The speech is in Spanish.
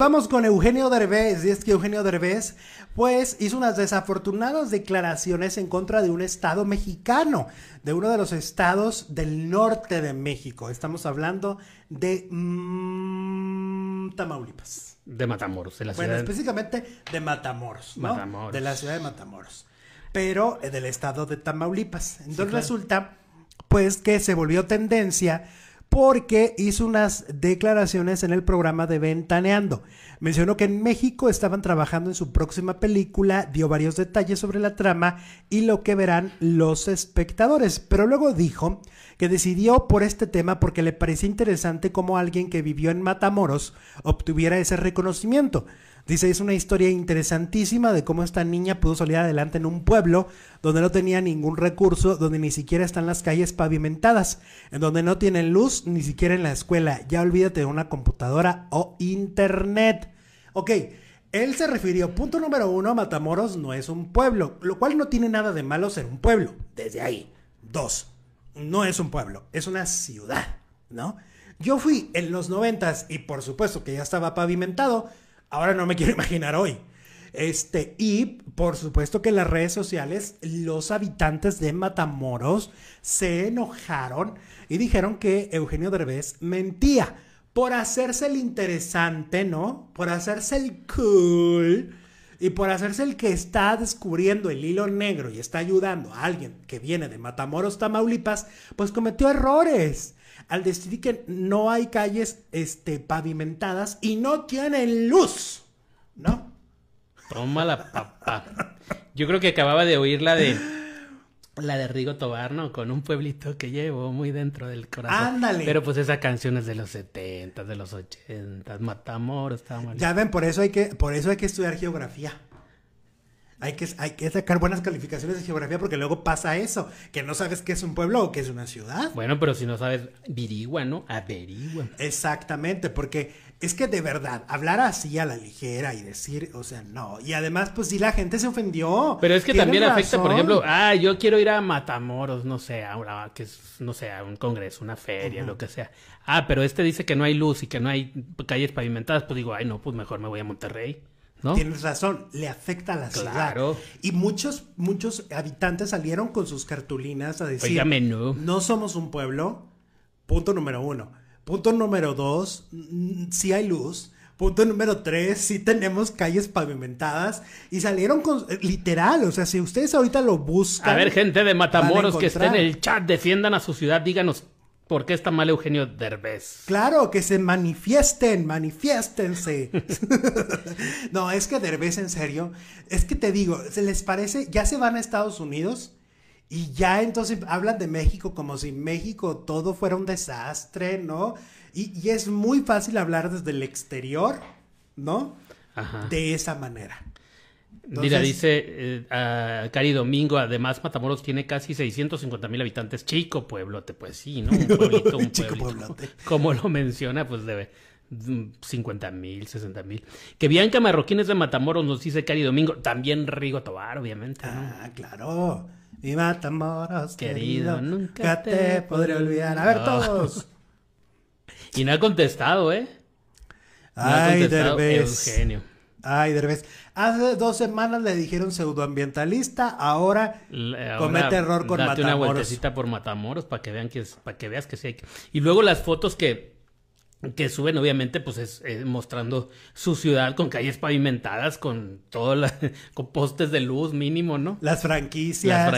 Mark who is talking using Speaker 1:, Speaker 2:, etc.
Speaker 1: Vamos con Eugenio Derbez, y es que Eugenio Derbez, pues, hizo unas desafortunadas declaraciones en contra de un estado mexicano, de uno de los estados del norte de México. Estamos hablando de mm, Tamaulipas. De Matamoros, de la ciudad. Bueno, específicamente de Matamoros, ¿no? De la ciudad de Matamoros. Pero eh, del estado de Tamaulipas. Entonces resulta, pues, que se volvió tendencia porque hizo unas declaraciones en el programa de Ventaneando. Mencionó que en México estaban trabajando en su próxima película, dio varios detalles sobre la trama y lo que verán los espectadores, pero luego dijo que decidió por este tema porque le parecía interesante cómo alguien que vivió en Matamoros obtuviera ese reconocimiento. Dice, es una historia interesantísima de cómo esta niña pudo salir adelante en un pueblo donde no tenía ningún recurso, donde ni siquiera están las calles pavimentadas, en donde no tienen luz, ni siquiera en la escuela. Ya olvídate de una computadora o internet. Ok, él se refirió, punto número uno, Matamoros no es un pueblo, lo cual no tiene nada de malo ser un pueblo, desde ahí. Dos, no es un pueblo, es una ciudad, ¿no? Yo fui en los noventas y por supuesto que ya estaba pavimentado, Ahora no me quiero imaginar hoy. Este, y por supuesto que en las redes sociales los habitantes de Matamoros se enojaron y dijeron que Eugenio Derbez mentía por hacerse el interesante, ¿no? Por hacerse el cool y por hacerse el que está descubriendo el hilo negro y está ayudando a alguien que viene de Matamoros, Tamaulipas, pues cometió errores al decidir que no hay calles este, pavimentadas y no tienen
Speaker 2: luz, ¿no? Toma la papá. Yo creo que acababa de oír la de la de Rigo Tobarno ¿no? Con un pueblito que llevo muy dentro del corazón. Ándale. Pero pues esa canción es de los 70, de los 80, Matamoros, está mal. Ya ven,
Speaker 1: por eso hay que por eso hay que estudiar geografía. Hay que, hay que sacar buenas calificaciones de geografía porque luego pasa eso, que no sabes qué es un pueblo o qué es una ciudad.
Speaker 2: Bueno, pero si no sabes, virigua, ¿no? Averigua. Exactamente,
Speaker 1: porque es que de verdad, hablar así a la ligera y decir, o sea, no. Y además, pues sí, la gente se ofendió. Pero es que también afecta, por ejemplo,
Speaker 2: ah, yo quiero ir a Matamoros, no sé, a que es, no sé, un congreso, una feria, lo que sea. Ah, pero este dice que no hay luz y que no hay calles pavimentadas, pues digo, ay, no, pues mejor me voy a Monterrey. Tienes razón, le afecta a la ciudad. Y muchos,
Speaker 1: muchos habitantes salieron con sus cartulinas a decir,
Speaker 2: no.
Speaker 1: somos un pueblo, punto número uno. Punto número dos, si mm, sí hay luz. Punto número tres, sí tenemos calles pavimentadas y salieron con eh, literal, o sea, si ustedes ahorita lo buscan. A ver, gente de Matamoros que esté en el
Speaker 2: chat, defiendan a su ciudad, díganos ¿Por qué está mal Eugenio Derbez?
Speaker 1: Claro, que se manifiesten, manifiéstense. no, es que Derbez, en serio, es que te digo, ¿se les parece? Ya se van a Estados Unidos y ya entonces hablan de México como si México todo fuera un desastre, ¿no? Y, es muy fácil hablar desde el exterior, ¿no? De esa manera. Mira,
Speaker 2: dice eh, ah, Cari Domingo, además Matamoros tiene casi 650 mil habitantes. Chico pueblote, pues sí, ¿no? Un pueblito, un Chico Como lo menciona, pues debe 50 mil, 60 mil. Que Bianca es de Matamoros nos dice Cari Domingo, también Rigo Tobar, obviamente. Ah, claro. Y Matamoros, querido, nunca te, podré olvidar. A ver, todos. y no ha contestado, ¿eh? No Ay, ha contestado Eugenio.
Speaker 1: Ay, Derbez. Hace dos semanas le dijeron pseudoambientalista,
Speaker 2: ahora, comete error con date una vueltecita por Matamoros para que vean que es, para que veas que sí hay Y luego las fotos que que suben obviamente pues es, eh, mostrando su ciudad con calles pavimentadas con todos con postes de luz mínimo no las franquicias